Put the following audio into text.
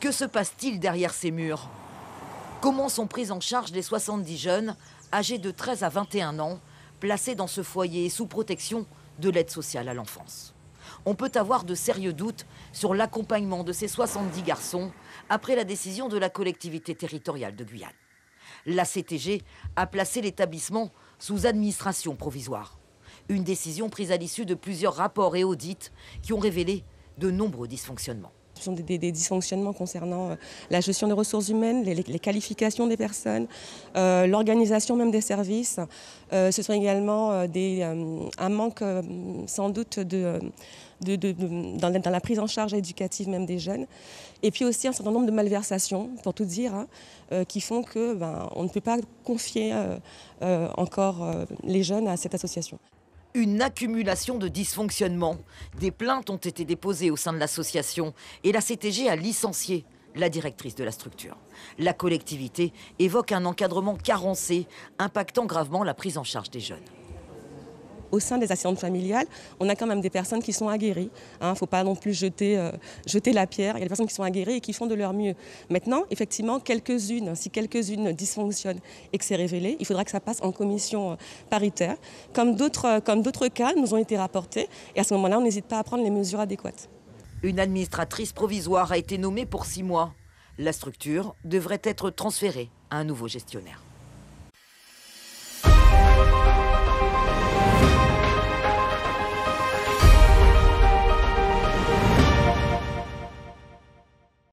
Que se passe-t-il derrière ces murs Comment sont prises en charge les 70 jeunes âgés de 13 à 21 ans placés dans ce foyer sous protection de l'aide sociale à l'enfance On peut avoir de sérieux doutes sur l'accompagnement de ces 70 garçons après la décision de la collectivité territoriale de Guyane. La CTG a placé l'établissement sous administration provisoire. Une décision prise à l'issue de plusieurs rapports et audits qui ont révélé de nombreux dysfonctionnements. Ce sont des, dysfonctionnements concernant euh, la gestion des ressources humaines, les, qualifications des personnes, euh, l'organisation même des services. Euh, ce sont également un manque sans doute dans, la prise en charge éducative même des jeunes. Et puis aussi un certain nombre de malversations, pour tout dire, hein, qui font que ben, on ne peut pas confier encore les jeunes à cette association une accumulation de dysfonctionnements. Des plaintes ont été déposées au sein de l'association et la CTG a licencié la directrice de la structure. La collectivité évoque un encadrement carencé, impactant gravement la prise en charge des jeunes au sein des assistantes familiales, on a quand même des personnes qui sont aguerries. Il hein. ne faut pas non plus euh, jeter, la pierre. Il y a des personnes qui sont aguerries et qui font de leur mieux. Maintenant, effectivement, quelques-unes, si quelques-unes dysfonctionnent et que c'est révélé, il faudra que ça passe en commission euh, paritaire. Euh, comme d'autres cas nous ont été rapportés. Et à ce moment-là, on n'hésite pas à prendre les mesures adéquates. Une administratrice provisoire a été nommée pour six mois. La structure devrait être transférée à un nouveau gestionnaire.